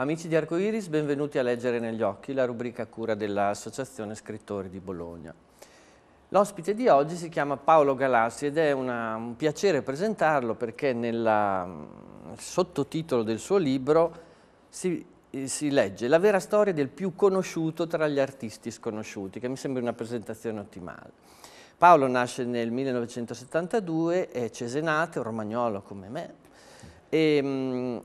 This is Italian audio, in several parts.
Amici di Arcoiris, benvenuti a Leggere negli occhi, la rubrica cura dell'Associazione Scrittori di Bologna. L'ospite di oggi si chiama Paolo Galassi ed è una, un piacere presentarlo perché nella, mm, nel sottotitolo del suo libro si, eh, si legge La vera storia del più conosciuto tra gli artisti sconosciuti, che mi sembra una presentazione ottimale. Paolo nasce nel 1972, è cesenate, un romagnolo come me, e, mh, mm,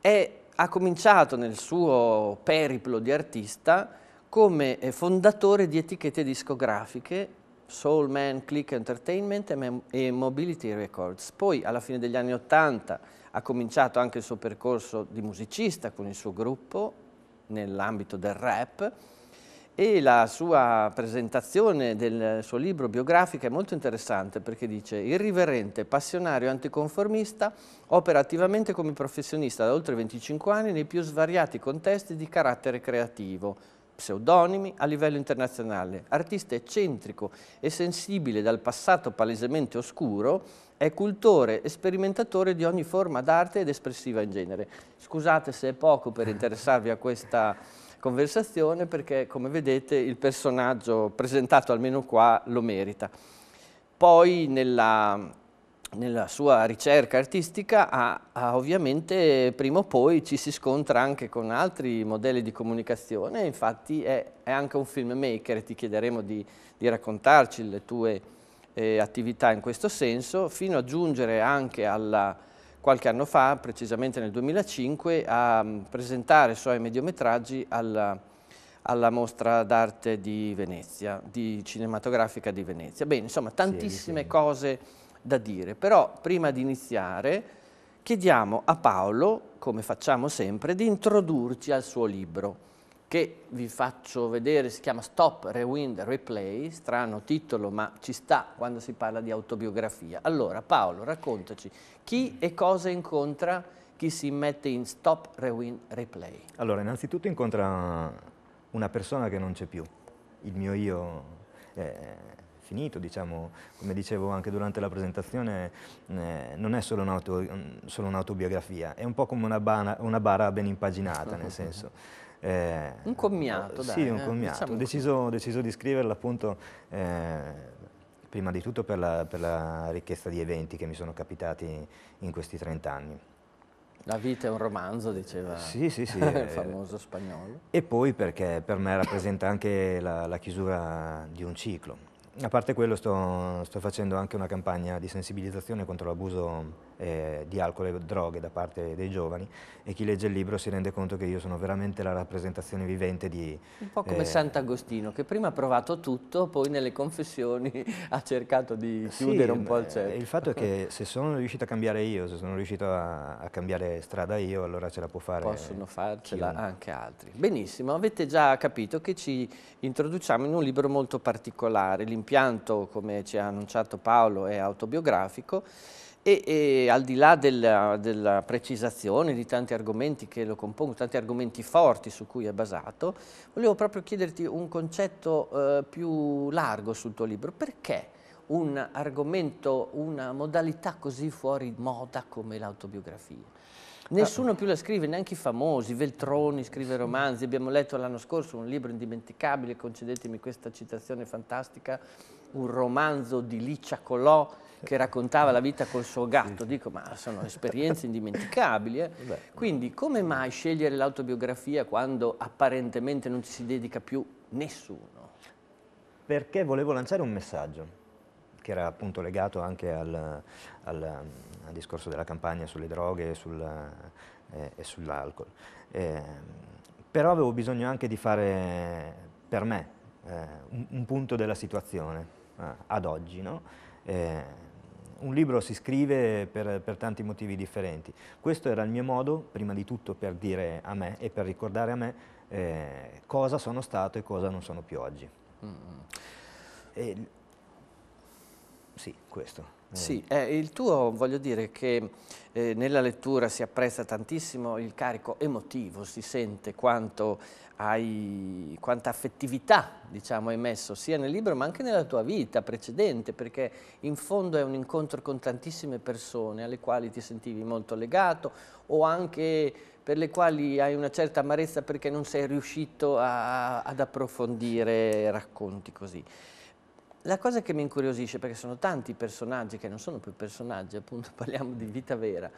è ha cominciato nel suo periplo di artista come eh, fondatore di etichette discografiche Soul Man, Click Entertainment e Mobility Records. Poi alla fine degli anni Ottanta ha cominciato anche il suo percorso di musicista con il suo gruppo nell'ambito del rap e la sua presentazione del suo libro biografico è molto interessante perché dice irriverente, passionario, anticonformista, opera attivamente come professionista da oltre 25 anni nei più svariati contesti di carattere creativo, pseudonimi a livello internazionale. Artista eccentrico e sensibile dal passato palesemente oscuro, è cultore e sperimentatore di ogni forma d'arte ed espressiva in genere. Scusate se è poco per interessarvi a questa conversazione perché come vedete il personaggio presentato almeno qua lo merita. Poi nella, nella sua ricerca artistica ha, ha, ovviamente prima o poi ci si scontra anche con altri modelli di comunicazione, infatti è, è anche un filmmaker, ti chiederemo di, di raccontarci le tue eh, attività in questo senso, fino a giungere anche alla qualche anno fa, precisamente nel 2005, a mm, presentare i suoi mediometraggi alla, alla mostra d'arte di Venezia, di cinematografica di Venezia. Bene, insomma, tantissime sì, cose da dire, però prima di iniziare chiediamo a Paolo, come facciamo sempre, di introdurci al suo libro che vi faccio vedere si chiama Stop, Rewind, Replay, strano titolo ma ci sta quando si parla di autobiografia. Allora Paolo raccontaci chi e cosa incontra chi si mette in Stop, Rewind, Replay. Allora innanzitutto incontra una persona che non c'è più, il mio io è finito, diciamo, come dicevo anche durante la presentazione, eh, non è solo, un'autobiografia, è un po' come una, bana, una bara ben impaginata, nel senso eh, un commiato, dai. Sì, un eh, commiato. Diciamo ho deciso, deciso, di scriverla appunto eh, prima di tutto per la, per la, ricchezza di eventi che mi sono capitati in questi 30 anni. La vita è un romanzo, diceva sì, sì, sì, il eh, famoso spagnolo. E poi perché per me rappresenta anche la, la chiusura di un ciclo. A parte quello sto, sto facendo anche una campagna di sensibilizzazione contro l'abuso eh, di alcol e droghe da parte dei giovani e chi legge il libro si rende conto che io sono veramente la rappresentazione vivente di... Un po' come eh, Sant'Agostino che prima ha provato tutto, poi nelle confessioni ha cercato di chiudere sì, un po' il cerchio. Il fatto è che se sono riuscito a cambiare io, se sono riuscito a, a cambiare strada io, allora ce la può fare Possono farcela chiunque. anche altri. Benissimo, avete già capito che ci introduciamo in un libro molto particolare. L'impianto, come ci ha annunciato Paolo, è autobiografico e, e, al di là della, della, precisazione di tanti argomenti che lo compongono, tanti argomenti forti su cui è basato, volevo proprio chiederti un concetto eh, più largo sul tuo libro. Perché un argomento, una modalità così fuori moda come l'autobiografia? Nessuno più la scrive, neanche i famosi, Veltroni scrive romanzi, abbiamo letto l'anno scorso un libro indimenticabile, concedetemi questa citazione fantastica, un romanzo di Licia Colò, che raccontava la vita col suo gatto, dico ma sono esperienze indimenticabili. Eh? Quindi come mai scegliere l'autobiografia quando apparentemente non ci si dedica più nessuno? Perché volevo lanciare un messaggio che era appunto legato anche al, al, al discorso della campagna sulle droghe e, eh, e sull'alcol. Eh, però avevo bisogno anche di fare per me eh, un, un, punto della situazione eh, ad oggi, no? Eh, un libro si scrive per, per, tanti motivi differenti. Questo era il mio modo, prima di tutto, per dire a me e per ricordare a me eh, cosa sono stato e cosa non sono più oggi. Mm. E, sì, questo. Mm. Sì, eh, il tuo voglio dire che eh, nella lettura si apprezza tantissimo il carico emotivo, si sente quanto hai, quanta affettività diciamo, hai messo sia nel libro ma anche nella tua vita precedente, perché in fondo è un incontro con tantissime persone alle quali ti sentivi molto legato o anche per le quali hai una certa amarezza perché non sei riuscito a, ad approfondire racconti così. La cosa che mi incuriosisce, perché sono tanti personaggi che non sono più personaggi, appunto parliamo di vita vera,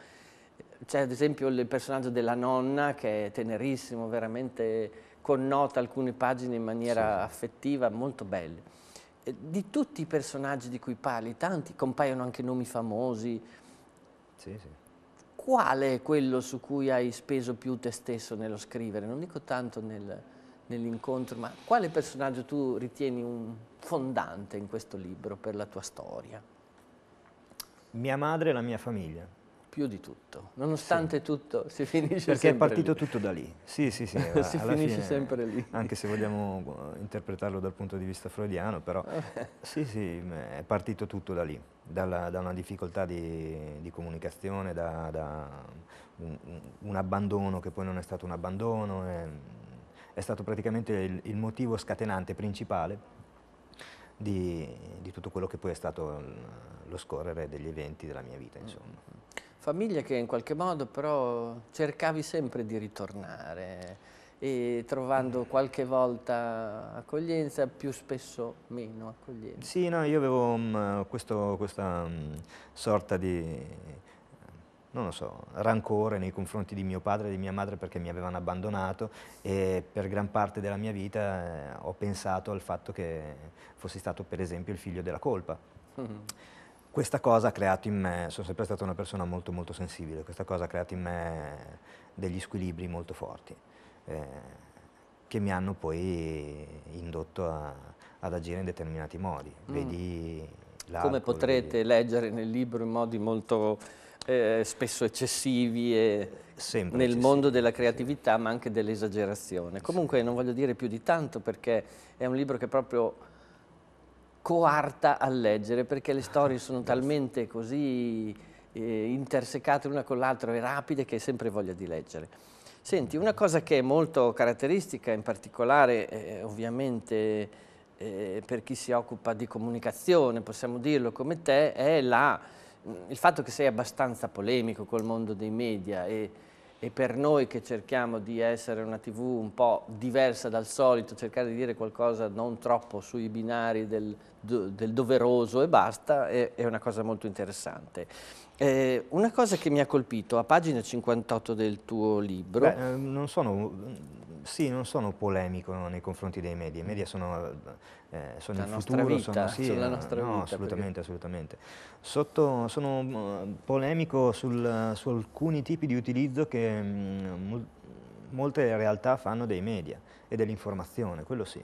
c'è ad esempio il personaggio della nonna che è tenerissimo, veramente connota alcune pagine in maniera sì. affettiva, molto belle. Di tutti i personaggi di cui parli, tanti, compaiono anche nomi famosi. Sì, sì. Qual è quello su cui hai speso più te stesso nello scrivere? Non dico tanto nel, nell'incontro, ma quale personaggio tu ritieni un fondante in questo libro per la tua storia? Mia madre e la mia famiglia. Più di tutto, nonostante sì. tutto si finisce Perché sempre Perché è partito lì. tutto da lì, sì sì sì. si finisce fine, sempre lì. Anche se vogliamo eh, interpretarlo dal punto di vista freudiano, però sì sì, è partito tutto da lì, dalla, da una difficoltà di, di comunicazione, da, da un, un, abbandono che poi non è stato un abbandono, è, è stato praticamente il, il motivo scatenante principale di, di, tutto quello che poi è stato mm, lo scorrere degli eventi della mia vita. Insomma. Mm-hmm. Famiglia che in qualche modo però cercavi sempre di ritornare e trovando mm. qualche volta accoglienza, più spesso meno accoglienza. Sì, no, io avevo um, questo, questa um, sorta di non lo so, rancore nei confronti di mio padre e di mia madre perché mi avevano abbandonato e per gran parte della mia vita eh, ho pensato al fatto che fossi stato per esempio il figlio della colpa. Mm -hmm. Questa cosa ha creato in me, sono sempre stata una persona molto molto sensibile, questa cosa ha creato in me degli squilibri molto forti eh, che mi hanno poi indotto a, ad agire in determinati modi. Mm. Vedi come potrete leggere nel libro in modi molto eh, spesso eccessivi e nel eccessivi. mondo della creatività ma anche dell'esagerazione. Comunque non voglio dire più di tanto perché è un libro che proprio coarta a leggere perché le storie sono talmente così eh, intersecate l'una con l'altra e rapide che hai sempre voglia di leggere. Senti, una cosa che è molto caratteristica, in particolare eh, ovviamente eh, per chi si occupa di comunicazione, possiamo dirlo come te, è la il fatto che sei abbastanza polemico col mondo dei media e, e, per noi che cerchiamo di essere una tv un po' diversa dal solito, cercare di dire qualcosa non troppo sui binari del, del doveroso e basta, è, è una cosa molto interessante. Eh, una cosa che mi ha colpito, a pagina 58 del tuo libro... Beh, ehm, non sono, sì, non sono polemico nei confronti dei media, i media sono, eh, sono il futuro, vita, sono, sì, sulla eh, nostra no, vita. Assolutamente, perché... assolutamente. Sotto, sono mm, polemico sul, su alcuni tipi di utilizzo che mh, mm, molte realtà fanno dei media e dell'informazione, quello sì.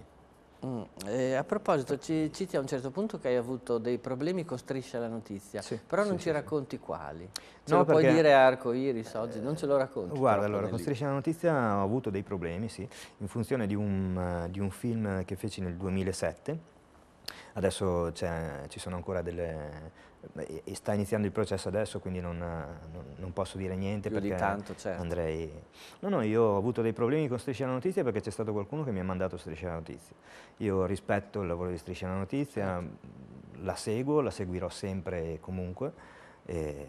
Mm, eh, a proposito, ci citi a un certo punto che hai avuto dei problemi con Striscia la Notizia, sì, però non sì, ci racconti quali. Ce no, puoi dire Arco, Iris, eh, oggi, non ce lo racconti. Guarda, allora, con Striscia la Notizia ho avuto dei problemi, sì, in funzione di un, eh, di un film che feci nel 2007, Adesso ci sono ancora delle... sta iniziando il processo adesso, quindi non, non, non posso dire niente Più perché tanto, certo. andrei... No, no, io ho avuto dei problemi con Striscia la Notizia perché c'è stato qualcuno che mi ha mandato Striscia la Notizia. Io rispetto il lavoro di Striscia la Notizia, certo. la seguo, la seguirò sempre e comunque. E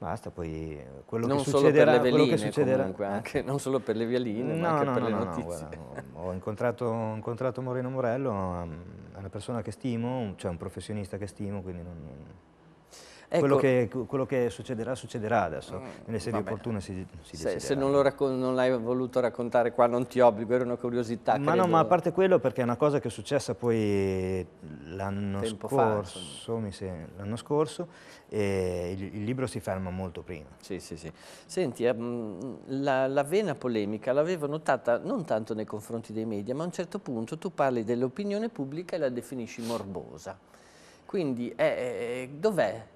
Basta, poi eh, quello non che succederà... Non solo per le veline succederà... comunque, anche, non solo per le violine, no, ma anche no, per no, le notizie. Guarda, ho, incontrato, ho incontrato Moreno Morello, mm, è una persona che stimo, cioè un professionista che stimo, quindi non, Ecco, quello, che, quello, che, succederà, succederà adesso, mm, nelle sedi opportune si, si se, se, non, l'hai voluto raccontare qua non ti obbligo, era una curiosità. Ma credo. no, ma a parte quello perché è una cosa che è successa poi l'anno scorso, l'anno scorso, e il, il, libro si ferma molto prima. Sì, sì, sì. Senti, ehm, la, la vena polemica l'avevo notata non tanto nei confronti dei media, ma a un certo punto tu parli dell'opinione pubblica e la definisci morbosa. Quindi eh, eh, dov'è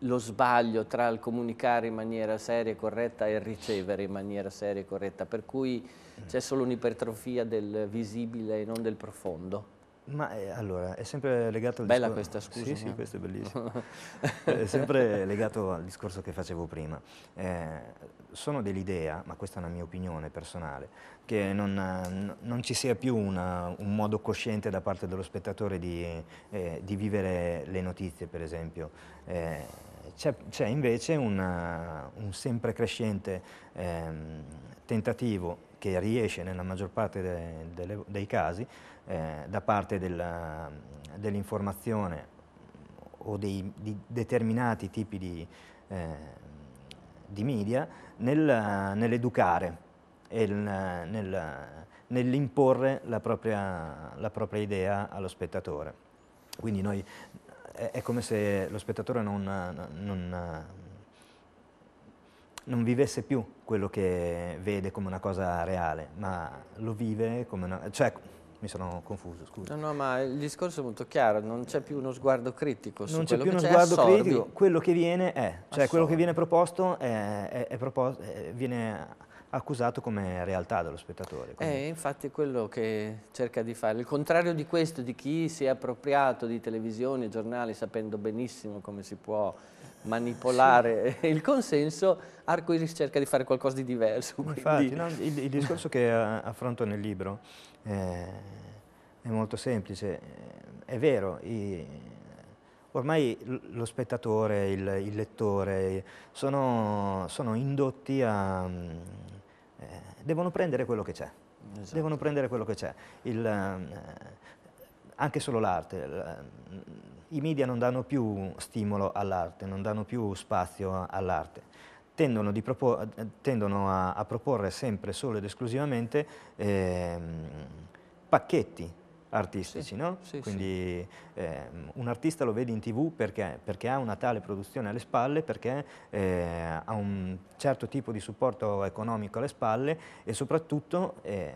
lo sbaglio tra il comunicare in maniera seria e corretta e il ricevere in maniera seria e corretta? Per cui c'è solo un'ipertrofia del visibile e non del profondo? Ma eh, allora, è sempre legato al Bella discorso... questa, scusa. Sì, no? sì, questo è bellissimo. è sempre legato al discorso che facevo prima. Eh, sono dell'idea, ma questa è una mia opinione personale, che non, non ci sia più una, un modo cosciente da parte dello spettatore di, eh, di vivere le notizie, per esempio. Eh, c'è, invece una, un sempre crescente ehm, tentativo che riesce nella maggior parte de, de, dei casi eh, da parte dell'informazione dell o dei, di determinati tipi di, eh, di media nel, nell'educare e nel, nell'imporre la, la propria, idea allo spettatore. Quindi noi, è, è come se lo spettatore non, non non vivesse più quello che vede come una cosa reale, ma lo vive come una... Cioè, mi sono confuso, scusa. No, no, ma il discorso è molto chiaro, non c'è più uno sguardo critico Su non c'è più uno sguardo assorbi. critico, quello che viene è, cioè assorbi. quello che viene proposto è, è, è proposto, viene accusato come realtà dallo spettatore. Quindi... Eh, infatti quello che cerca di fare. Il contrario di questo, di chi si è appropriato di televisioni e giornali sapendo benissimo come si può manipolare sì. il consenso, Arcoiris cerca di fare qualcosa di diverso. Infatti, no, il, il discorso che eh, affronto nel libro eh, è molto semplice, eh, è vero, i, ormai lo spettatore, il, il lettore, sono, sono, indotti a... Mm, eh, devono prendere quello che c'è, esatto. devono prendere quello che c'è. Mm, eh, anche solo l'arte, mm, i media non danno più stimolo all'arte, non danno più spazio all'arte tendono, propor tendono a, a, proporre sempre solo ed esclusivamente eh, pacchetti artistici, sì, no? Sì, Quindi sì. Eh, un artista lo vede in tv perché? perché? ha una tale produzione alle spalle, perché eh, ha un certo tipo di supporto economico alle spalle e soprattutto eh,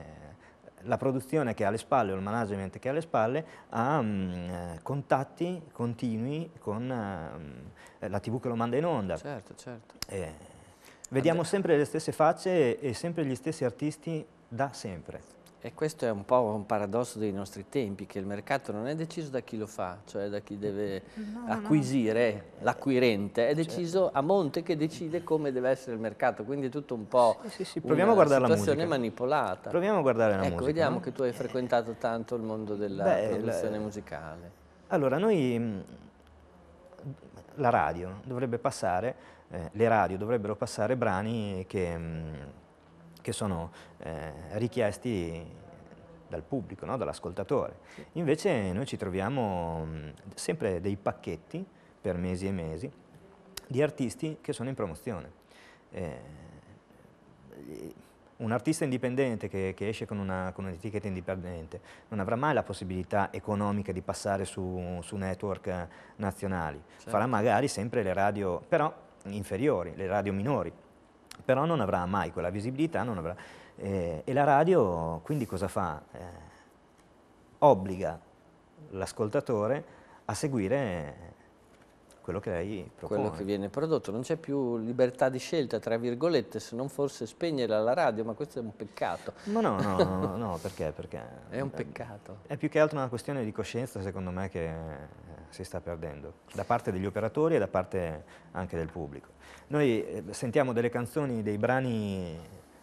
la produzione che ha alle spalle o il management che ha alle spalle ha mh, mm, contatti continui con mh, ehm, la tv che lo manda in onda. Certo, certo. Eh, Vediamo Vabbè. sempre le stesse facce e sempre gli stessi artisti da sempre. E questo è un po' un paradosso dei nostri tempi, che il mercato non è deciso da chi lo fa, cioè da chi deve no, acquisire, no. l'acquirente, è certo. deciso certo. a monte che decide come deve essere il mercato, quindi è tutto un po' sì, sì, sì. Proviamo una a guardare situazione la manipolata. Proviamo a guardare la ecco, musica. Ecco, vediamo che tu hai frequentato tanto il mondo della Beh, produzione musicale. Allora, noi, mm, la radio dovrebbe passare eh, le radio dovrebbero passare brani che, mm, che sono eh, richiesti dal pubblico, no? dall'ascoltatore. Invece noi ci troviamo mm, sempre dei pacchetti per mesi e mesi di artisti che sono in promozione. Eh, un artista indipendente che, che esce con, un'etichetta un indipendente non avrà mai la possibilità economica di passare su, su network eh, nazionali, certo. farà magari sempre le radio, però inferiori, le radio minori, però non avrà mai quella visibilità, avrà, eh, e la radio quindi cosa fa? Eh, obbliga l'ascoltatore a seguire quello che lei propone. Quello che viene prodotto, non c'è più libertà di scelta, tra virgolette, se non forse spegnere la radio, ma questo è un peccato. Ma no, no, no, perché? perché è un peccato. È, è più che altro una questione di coscienza, secondo me, che si sta perdendo, da parte degli operatori e da parte anche del pubblico. Noi eh, sentiamo delle canzoni, dei brani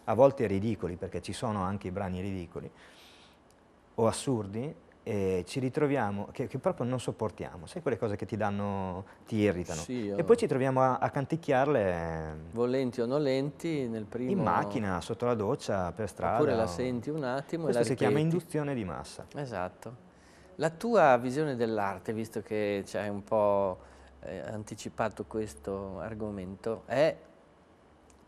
a volte ridicoli, perché ci sono anche i brani ridicoli, o assurdi, e ci ritroviamo, che, che proprio non sopportiamo, sai quelle cose che ti danno, ti irritano, sì, e poi ci troviamo a, a canticchiarle... Ehm, Volenti o nolenti nel primo... In macchina, sotto la doccia, per strada. Oppure la senti un attimo Questo e la ripeti. si chiama induzione di massa. Esatto. La tua visione dell'arte, visto che ci hai un po' eh, anticipato questo argomento, è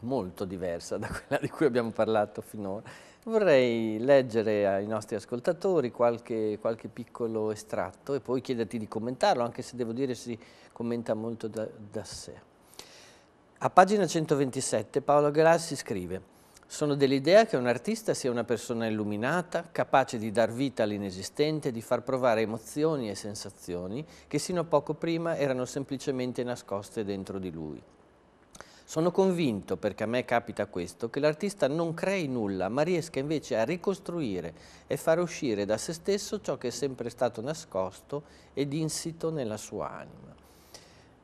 molto diversa da quella di cui abbiamo parlato finora. Vorrei leggere ai nostri ascoltatori qualche, qualche piccolo estratto e poi chiederti di commentarlo, anche se devo dire si commenta molto da, da sé. A pagina 127 Paolo Galassi scrive sono dell'idea che un artista sia una persona illuminata, capace di dar vita all'inesistente, di far provare emozioni e sensazioni che sino a poco prima erano semplicemente nascoste dentro di lui. Sono convinto, perché a me capita questo, che l'artista non crei nulla, ma riesca invece a ricostruire e far uscire da se stesso ciò che è sempre stato nascosto ed insito nella sua anima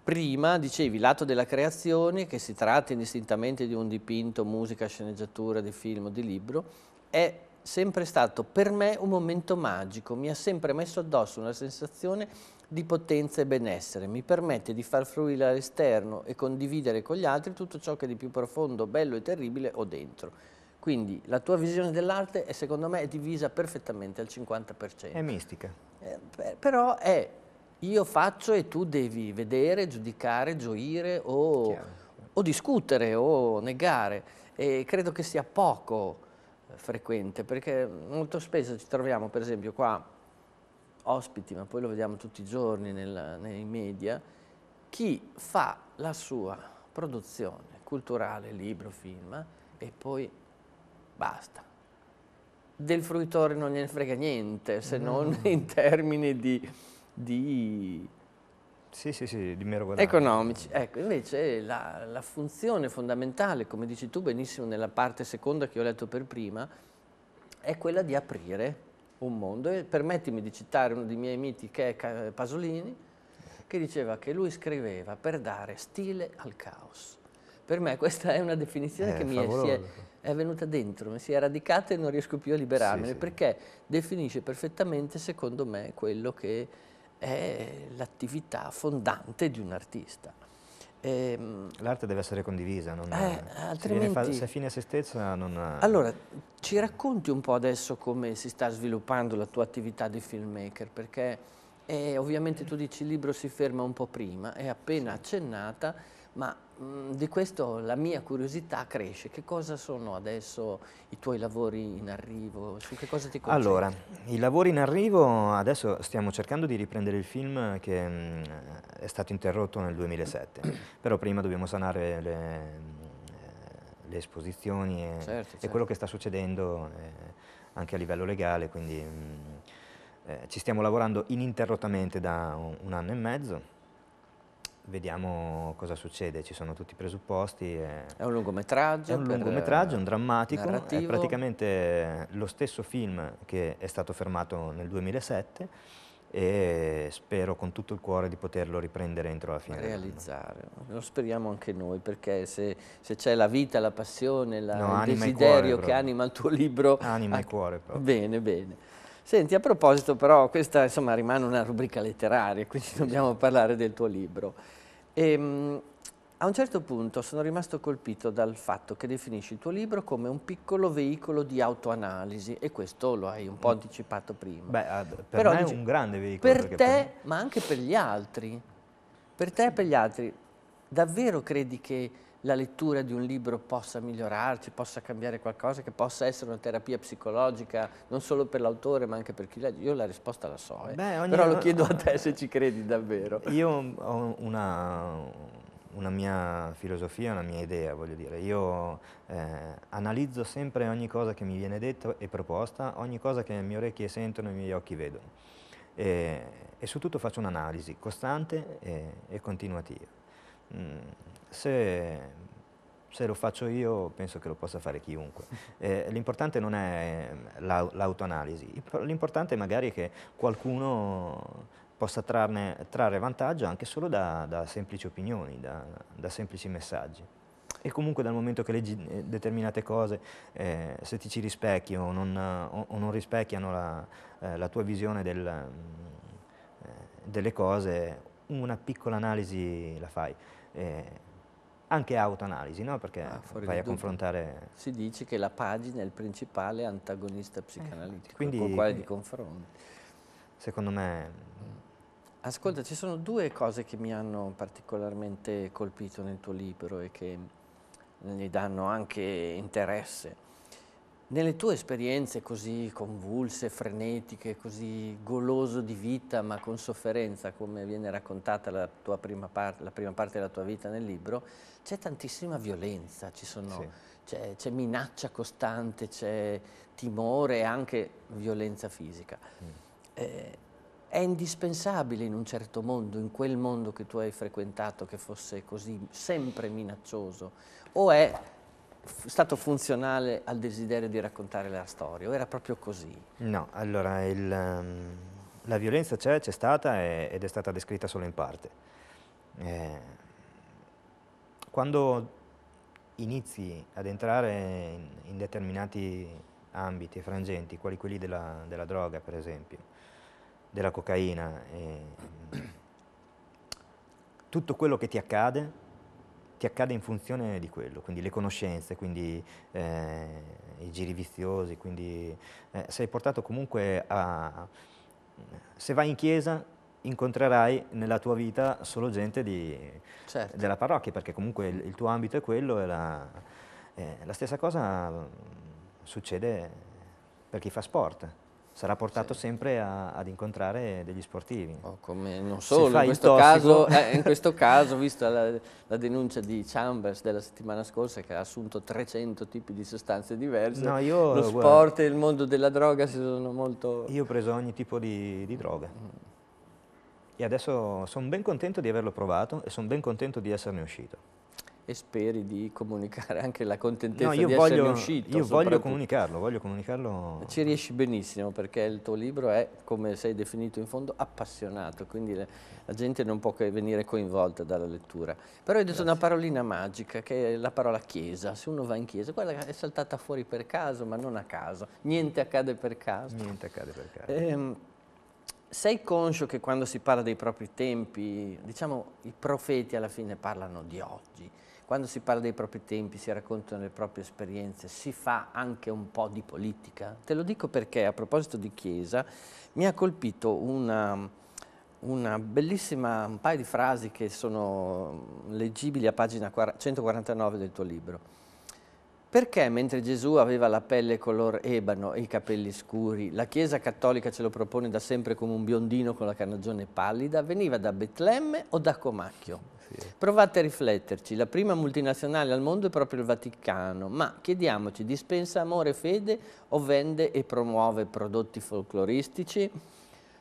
prima dicevi l'atto della creazione, che si tratta indistintamente di un dipinto, musica, sceneggiatura, di film, di libro, è sempre stato per me un momento magico, mi ha sempre messo addosso una sensazione di potenza e benessere, mi permette di far fruire all'esterno e condividere con gli altri tutto ciò che di più profondo, bello e terribile ho dentro. Quindi la tua visione dell'arte secondo me è divisa perfettamente al 50%. È mistica. Eh, però è io faccio e tu devi vedere, giudicare, gioire o, o discutere o negare. E credo che sia poco eh, frequente perché molto spesso ci troviamo per esempio qua ospiti, ma poi lo vediamo tutti i giorni nella, nei media, chi fa la sua produzione culturale, libro, film e poi basta. Del fruitore non gliene frega niente se non mm. in termini di di... Sì, sì, sì, di mero guadagno. Economici. Ecco, invece la, la funzione fondamentale, come dici tu benissimo nella parte seconda che ho letto per prima, è quella di aprire un mondo. E permettimi di citare uno dei miei miti che è Pasolini, che diceva che lui scriveva per dare stile al caos. Per me questa è una definizione eh, che mi è, è, è, venuta dentro, mi si è radicata e non riesco più a liberarmene, sì, sì. perché definisce perfettamente, secondo me, quello che è l'attività fondante di un artista. Ehm, L'arte deve essere condivisa, non eh, altrimenti... se, è fine a se stessa non... Allora, ci racconti un po' adesso come si sta sviluppando la tua attività di filmmaker, perché eh, ovviamente tu dici il libro si ferma un po' prima, è appena accennata, ma Mm, di questo la mia curiosità cresce. Che cosa sono adesso i tuoi lavori in arrivo? Su che cosa ti concentri? Allora, i lavori in arrivo, adesso stiamo cercando di riprendere il film che mh, mm, è stato interrotto nel 2007, però prima dobbiamo sanare le, le esposizioni e, certo, e certo. quello che sta succedendo eh, anche a livello legale, quindi mh, mm, eh, ci stiamo lavorando ininterrottamente da un, un anno e mezzo vediamo cosa succede, ci sono tutti i presupposti. Eh. È un lungometraggio? È un lungometraggio, un eh, drammatico, narrativo. è praticamente lo stesso film che è stato fermato nel 2007 e spero con tutto il cuore di poterlo riprendere entro la fine realizzare, lo speriamo anche noi perché se, se c'è la vita, la passione la, no, il desiderio il che anima il tuo libro anima anche... il ah, cuore proprio. bene, bene Senti, a proposito però, questa insomma, rimane una rubrica letteraria, quindi dobbiamo parlare del tuo libro. E, ehm, a un certo punto sono rimasto colpito dal fatto che definisci il tuo libro come un piccolo veicolo di autoanalisi e questo lo hai un po' mm. anticipato prima. Beh, per Però, me è un grande veicolo. Per te, per... ma anche per gli altri. Per te e per gli altri. Davvero credi che la lettura di un libro possa migliorarci, possa cambiare qualcosa, che possa essere una terapia psicologica non solo per l'autore ma anche per chi legge? Io la risposta la so, eh. Beh, ogni... però lo chiedo a te se ci credi davvero. Io ho una, una mia filosofia, una mia idea, voglio dire. Io eh, analizzo sempre ogni cosa che mi viene detta e proposta, ogni cosa che le mie orecchie sentono e i miei occhi vedono. E, e su tutto faccio un'analisi costante e, e continuativa. Mm se, se, lo faccio io penso che lo possa fare chiunque. Eh, l'importante non è ehm, l'autoanalisi, l'importante magari è che qualcuno possa trarne, trarre vantaggio anche solo da, da semplici opinioni, da, da, semplici messaggi. E comunque dal momento che leggi eh, determinate cose, eh, se ti ci rispecchi o non, o, o non rispecchiano la, eh, la, tua visione del, eh, delle cose, una piccola analisi la fai eh, anche autoanalisi, no? perché ah, vai a confrontare... Si dice che la pagina è il principale antagonista psicanalitico, eh, quindi, con quale ti confronti. Secondo me... Ascolta, ci sono due cose che mi hanno particolarmente colpito nel tuo libro e che ne danno anche interesse. Nelle tue esperienze così convulse, frenetiche, così goloso di vita ma con sofferenza, come viene raccontata la, prima, par la prima, parte della tua vita nel libro, c'è tantissima violenza, c'è sì. minaccia costante, c'è timore e anche violenza fisica. Mm. Eh, è indispensabile in un certo mondo, in quel mondo che tu hai frequentato, che fosse così sempre minaccioso? O è stato funzionale al desiderio di raccontare la storia o era proprio così? No, allora il, ehm, la violenza c'è, c'è stata ed è stata descritta solo in parte. Eh, quando inizi ad entrare in, in, determinati ambiti e frangenti, quali quelli della, della droga per esempio, della cocaina, eh, tutto quello che ti accade ti accade in funzione di quello, quindi le conoscenze, quindi eh, i giri viziosi, quindi eh, sei portato comunque a... se vai in chiesa incontrerai nella tua vita solo gente di, certo. della parrocchia, perché comunque il, il, tuo ambito è quello e la, eh, la stessa cosa mm, succede per chi fa sport sarà portato sì. sempre a, ad incontrare degli sportivi. Oh, come, non solo, in questo, caso, eh, in questo, caso, visto la, la, denuncia di Chambers della settimana scorsa che ha assunto 300 tipi di sostanze diverse, no, io, lo sport guarda, e il mondo della droga si sono molto... Io ho preso ogni tipo di, di droga. Mm. E adesso sono ben contento di averlo provato e sono ben contento di esserne uscito e speri di comunicare anche la contentezza no, io di voglio, uscito. Io voglio comunicarlo, voglio comunicarlo. Ci riesci benissimo perché il tuo libro è, come sei definito in fondo, appassionato, quindi le, la gente non può che venire coinvolta dalla lettura. Però hai detto Grazie. una parolina magica che è la parola chiesa, se uno va in chiesa, quella è saltata fuori per caso ma non a caso, niente accade per caso. Niente accade per caso. Ehm, sei conscio che quando si parla dei propri tempi, diciamo i profeti alla fine parlano di oggi, quando si parla dei propri tempi, si raccontano le proprie esperienze, si fa anche un po' di politica? Te lo dico perché a proposito di Chiesa mi ha colpito una, una bellissima, un paio di frasi che sono leggibili a pagina 149 del tuo libro. Perché mentre Gesù aveva la pelle color ebano e i capelli scuri, la Chiesa cattolica ce lo propone da sempre come un biondino con la carnagione pallida, veniva da Betlemme o da Comacchio? Provate a rifletterci, la prima multinazionale al mondo è proprio il Vaticano, ma chiediamoci, dispensa amore e fede o vende e promuove prodotti folcloristici?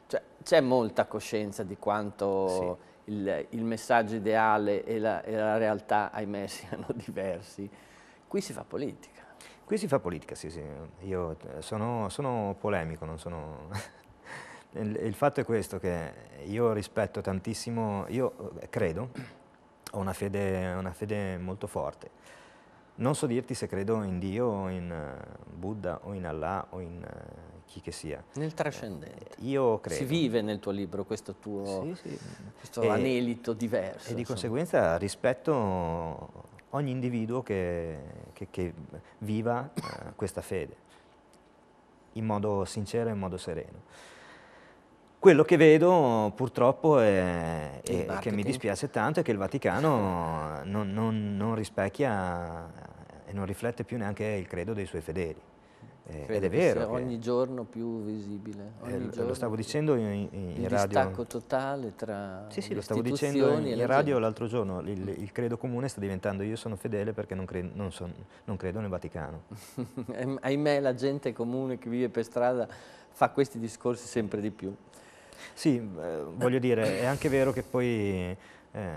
Cioè, c'è molta coscienza di quanto sì. il, il, messaggio ideale e la, e la realtà, ahimè, siano diversi. Qui si fa politica. Qui si fa politica, sì, sì. Io eh, sono, sono polemico, non sono... il, il, fatto è questo, che io rispetto tantissimo, io eh, credo ho una fede, una fede molto forte. Non so dirti se credo in Dio, o in eh, Buddha o in Allah o in eh, chi che sia. Nel trascendente. Eh, io credo. Si vive nel tuo libro questo tuo sì, sì. Questo e, anelito diverso. E di conseguenza rispetto ogni individuo che, che, che viva eh, questa fede in modo sincero e in modo sereno. Quello che vedo purtroppo e che mi dispiace tanto è che il Vaticano non, non, non, rispecchia e non riflette più neanche il credo dei suoi fedeli. Eh, ed è vero. ogni giorno più visibile. Eh, giorno lo stavo dicendo in, in, in il radio. Il distacco totale tra Sì, sì, lo stavo dicendo in, in radio l'altro giorno. Il, mm. il, credo comune sta diventando io sono fedele perché non, cre non, son, non credo nel Vaticano. Ahimè la gente comune che vive per strada fa questi discorsi sempre di più. Sì, eh, voglio dire, è anche vero che poi eh,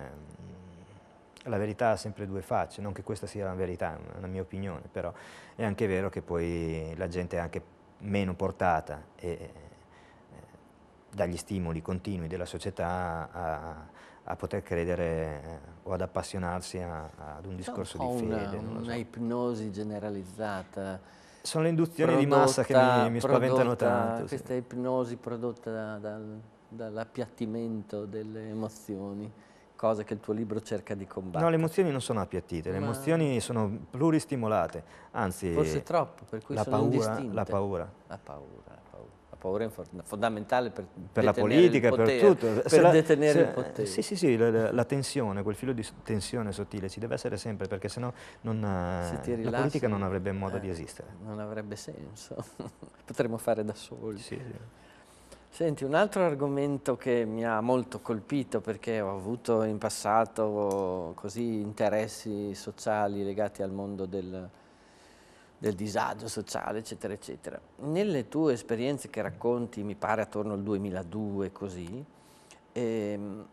la verità ha sempre due facce, non che questa sia la verità, è una mia opinione, però è anche vero che poi la gente è anche meno portata e, eh, dagli stimoli continui della società a, a poter credere eh, o ad appassionarsi a, ad un discorso un di fede. Una, una so. ipnosi generalizzata sono le induzioni prodotta, di massa che mi, mi spaventano prodotta, tanto. Questa sì. ipnosi prodotta dal, dall'appiattimento delle emozioni cosa che il tuo libro cerca di combattere. No, le emozioni non sono appiattite, le emozioni sono pluristimolate, anzi... Forse troppo, per cui la sono paura, indistinte. La paura. La paura paura è fondamentale per, per la politica, potere, per tutto. Per se detenere se, il potere. Sì, sì, sì, la, la, tensione, quel filo di tensione sottile ci deve essere sempre perché sennò non, se eh, rilassi, la politica non avrebbe modo eh, di esistere. Non avrebbe senso, potremmo fare da soli. Sì, sì. Senti, un altro argomento che mi ha molto colpito perché ho avuto in passato così interessi sociali legati al mondo del, del disagio sociale, eccetera, eccetera. Nelle tue esperienze che racconti, mi pare attorno al 2002 così, ehm,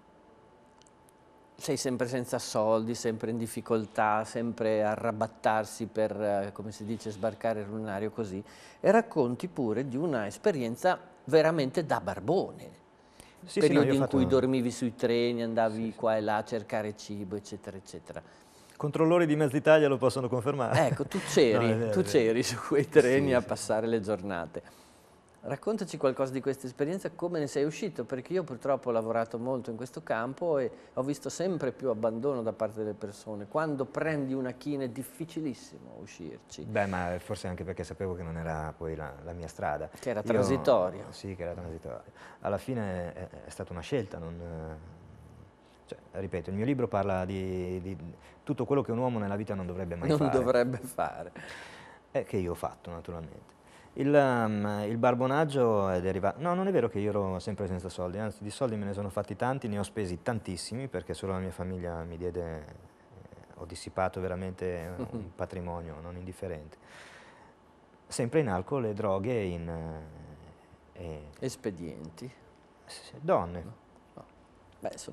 sei sempre senza soldi, sempre in difficoltà, sempre a arrabattarsi per, eh, come si dice, sbarcare il lunario così, e racconti pure di una esperienza veramente da barbone. Sì, periodi sì, no, in cui fatto... dormivi sui treni, andavi sì, qua e là a cercare cibo, eccetera, eccetera controllori di Mezza Italia lo possono confermare. Ecco, tu c'eri, no, tu c'eri su quei treni sì, a passare sì. le giornate. Raccontaci qualcosa di questa esperienza, come ne sei uscito, perché io purtroppo ho lavorato molto in questo campo e ho visto sempre più abbandono da parte delle persone. Quando prendi una china è difficilissimo uscirci. Beh, ma forse anche perché sapevo che non era poi la, la mia strada. Che era transitoria. sì, che era transitoria. Alla fine è, è stata una scelta, non, cioè, ripeto, il mio libro parla di, di, tutto quello che un uomo nella vita non dovrebbe mai non fare. Non dovrebbe fare. Eh, che io ho fatto, naturalmente. Il, um, il barbonaggio è derivato... No, non è vero che io ero sempre senza soldi, anzi di soldi me ne sono fatti tanti, ne ho spesi tantissimi perché solo la mia famiglia mi diede... Eh, ho dissipato veramente un patrimonio non indifferente. Sempre in alcol e droghe in... Eh, Espedienti. Donne. Beh, so,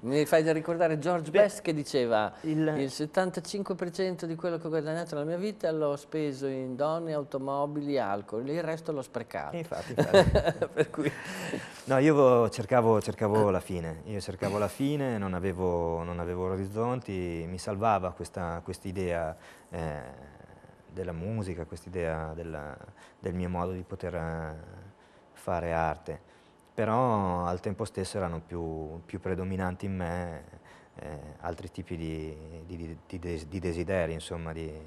mi fai da ricordare George Beh, Best che diceva il, il 75% di quello che ho guadagnato nella mia vita l'ho speso in donne, automobili, alcol, il resto l'ho sprecato. Infatti, infatti. cui... No, io cercavo, cercavo, la fine, io cercavo la fine, non avevo, non avevo orizzonti, mi salvava questa quest idea eh, della musica, questa idea del mio modo di poter eh, fare arte però al tempo stesso erano più, più predominanti in me eh, altri tipi di, di, di, di desideri, insomma, eh,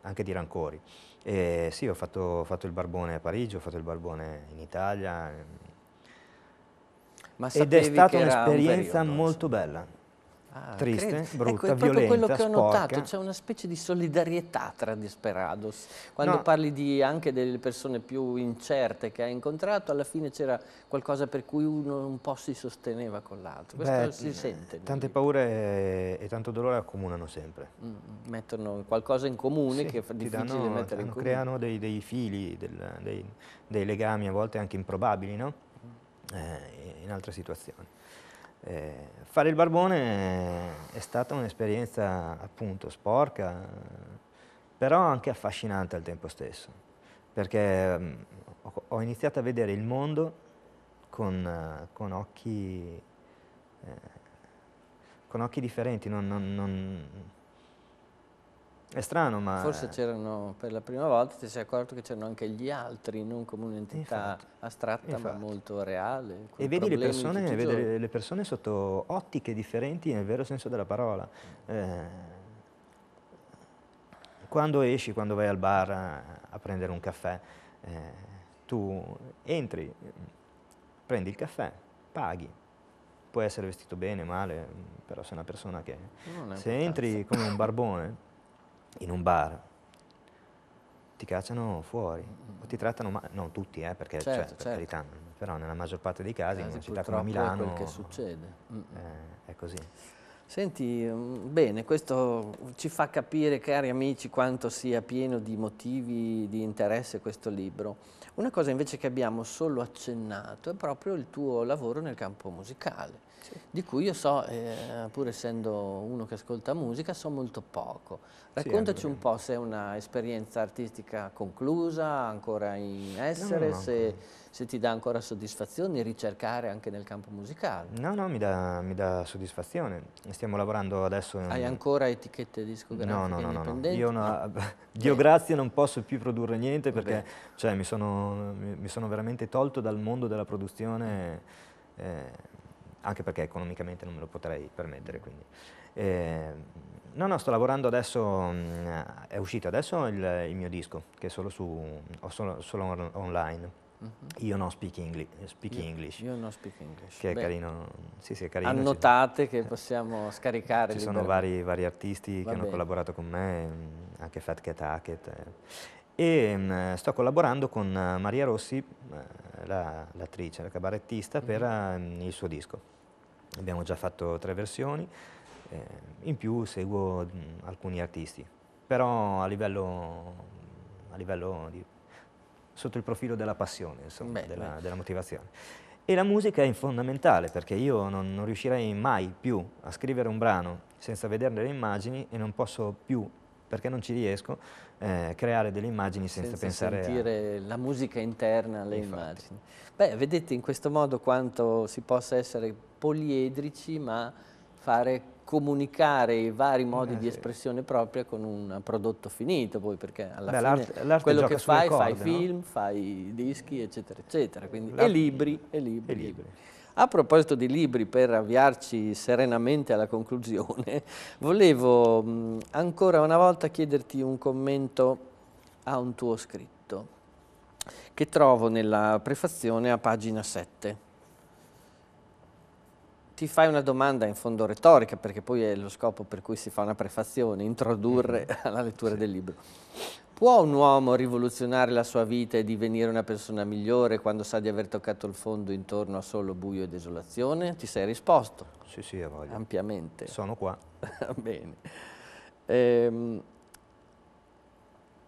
anche di rancori. E sì, ho fatto, ho fatto, il barbone a Parigi, ho fatto il barbone in Italia. Ehm, Ma Ed è stata un'esperienza un molto bella, Ah, Triste, credo. brutta, ecco, è proprio quello che ho sporca. notato, c'è una specie di solidarietà tra disperados. Quando no. parli di, anche delle persone più incerte che hai incontrato, alla fine c'era qualcosa per cui uno un po' si sosteneva con l'altro. Questo Beh, si sente. Tante dico. paure e, tanto dolore accomunano sempre. Mm, mm, mettono qualcosa in comune sì, che è difficile danno, mettere danno, in comune. Creano dei, dei fili, del, dei, dei, legami a volte anche improbabili, no? Mm. Eh, in altre situazioni. Eh, fare il barbone è stata un'esperienza appunto sporca, però anche affascinante al tempo stesso, perché mm, ho iniziato a vedere il mondo con, con, occhi, eh, con occhi differenti, non, non, non è strano, ma... Forse c'erano, per la prima volta ti sei accorto che c'erano anche gli altri, non come un'entità astratta infatti. ma molto reale. E vedi le persone, vedi le persone sotto ottiche differenti nel vero senso della parola. Eh, quando esci, quando vai al bar a, a prendere un caffè, eh, tu entri, prendi il caffè, paghi, può essere vestito bene, male, però sei una persona che... Se entri come un barbone in un bar ti cacciano fuori o ti trattano male, non tutti eh, perché cioè, certo, cioè, certo. carità, però nella maggior parte dei casi, in una città come Milano è quel che succede. Eh, è così. Senti, mm, bene, questo ci fa capire, cari amici, quanto sia pieno di motivi di interesse questo libro. Una cosa invece che abbiamo solo accennato è proprio il tuo lavoro nel campo musicale sì. di cui io so, eh, pur essendo uno che ascolta musica, so molto poco. Raccontaci sì, un po' se è un'esperienza artistica conclusa, ancora in essere, no, no, no. Se, se, ti dà ancora soddisfazioni ricercare anche nel campo musicale. No, no, mi dà, mi dà soddisfazione. Stiamo lavorando adesso... In... Hai ancora etichette discografiche no, no, no, Io una... Dio eh. grazie non posso più produrre niente perché cioè, mi, sono, mi, mi, sono, veramente tolto dal mondo della produzione... Eh, anche perché economicamente non me lo potrei permettere. Eh, no, no, sto lavorando adesso, mm, è uscito adesso il, il mio disco, che è solo, su, solo, solo on online. Mm -hmm. Io no speak, Engli speak io, English. Io no speak English. Che è Beh, carino. Sì, sì, è carino. Annotate che eh. possiamo scaricare. Ci sono vari, vari artisti Va che bene. hanno collaborato con me, mm, anche Fat Cat Hackett. Eh e mh, mm, sto collaborando con eh, Maria Rossi, eh, l'attrice, la, la cabarettista, mm-hmm. per mh, eh, il suo disco. Abbiamo già fatto tre versioni, eh, in più seguo mh, mm, alcuni artisti, però a livello, a livello di, sotto il profilo della passione, insomma, beh, della, beh. della motivazione. E la musica è fondamentale perché io non, non, riuscirei mai più a scrivere un brano senza vederne le immagini e non posso più perché non ci riesco, eh, creare delle immagini senza, senza pensare sentire a... la musica interna alle Infatti. immagini. Beh, vedete in questo modo quanto si possa essere poliedrici, ma fare comunicare i vari modi eh, di espressione propria con un prodotto finito poi perché alla Beh, fine quello che fai, corde, fai no? film, fai dischi eccetera eccetera quindi, e libri, e libri. E libri. A proposito di libri, per avviarci serenamente alla conclusione, volevo mm, ancora una volta chiederti un commento a un tuo scritto, che trovo nella prefazione a pagina 7 ti fai una domanda in fondo retorica, perché poi è lo scopo per cui si fa una prefazione, introdurre mm. alla lettura sì. del libro. Può un uomo rivoluzionare la sua vita e divenire una persona migliore quando sa di aver toccato il fondo intorno a solo buio e desolazione? Ti sei risposto? Sì, sì, voglio. Ampiamente. Sono qua. Bene. Ehm,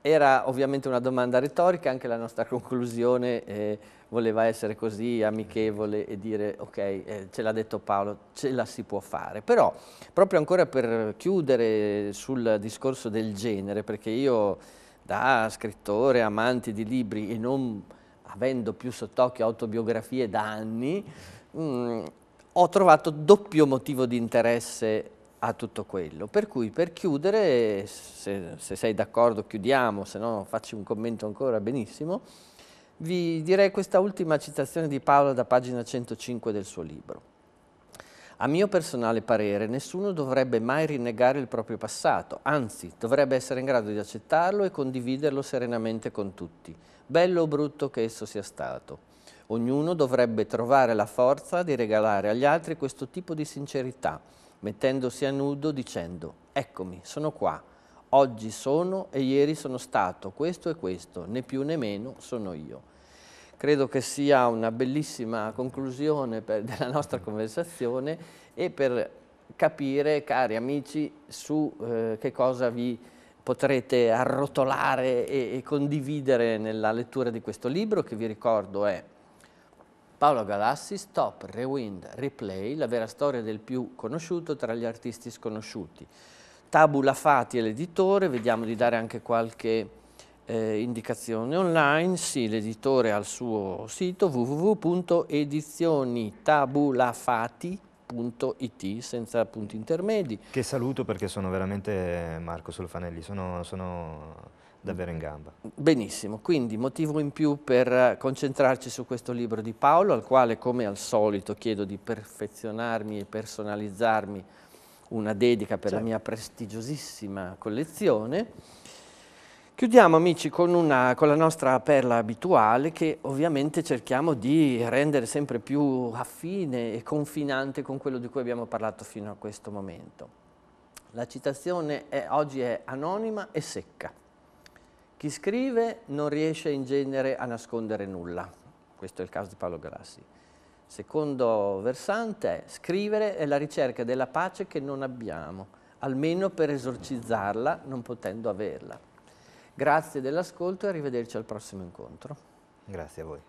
era ovviamente una domanda retorica, anche la nostra conclusione eh, voleva essere così amichevole e dire ok, eh, ce l'ha detto Paolo, ce la si può fare. Però, proprio ancora per chiudere sul discorso del genere, perché io da scrittore, amante di libri e non avendo più sott'occhio autobiografie da anni, mh, mm, ho trovato doppio motivo di interesse a tutto quello. Per cui per chiudere, se, se sei d'accordo chiudiamo, se no facci un commento ancora, benissimo, vi direi questa ultima citazione di Paola da pagina 105 del suo libro. A mio personale parere nessuno dovrebbe mai rinnegare il proprio passato, anzi dovrebbe essere in grado di accettarlo e condividerlo serenamente con tutti, bello o brutto che esso sia stato. Ognuno dovrebbe trovare la forza di regalare agli altri questo tipo di sincerità, mettendosi a nudo dicendo «Eccomi, sono qua, oggi sono e ieri sono stato, questo e questo, né più né meno sono io» credo che sia una bellissima conclusione per, della nostra conversazione e per capire, cari amici, su eh, che cosa vi potrete arrotolare e, e, condividere nella lettura di questo libro che vi ricordo è Paolo Galassi, Stop, Rewind, Replay, la vera storia del più conosciuto tra gli artisti sconosciuti. Tabula Fati è l'editore, vediamo di dare anche qualche eh, indicazioni online, sì, l'editore ha il suo sito www.edizionitabullafati.com it senza punti intermedi. Che saluto perché sono veramente eh, Marco Solfanelli, sono, sono, davvero in gamba. Benissimo, quindi motivo in più per concentrarci su questo libro di Paolo, al quale come al solito chiedo di perfezionarmi e personalizzarmi una dedica per certo. la mia prestigiosissima collezione. Chiudiamo amici con, una, con, la nostra perla abituale che ovviamente cerchiamo di rendere sempre più affine e confinante con quello di cui abbiamo parlato fino a questo momento. La citazione è, oggi è anonima e secca. Chi scrive non riesce in genere a nascondere nulla. Questo è il caso di Paolo Grassi. Secondo versante è scrivere è la ricerca della pace che non abbiamo, almeno per esorcizzarla non potendo averla. Grazie dell'ascolto e arrivederci al prossimo incontro. Grazie a voi.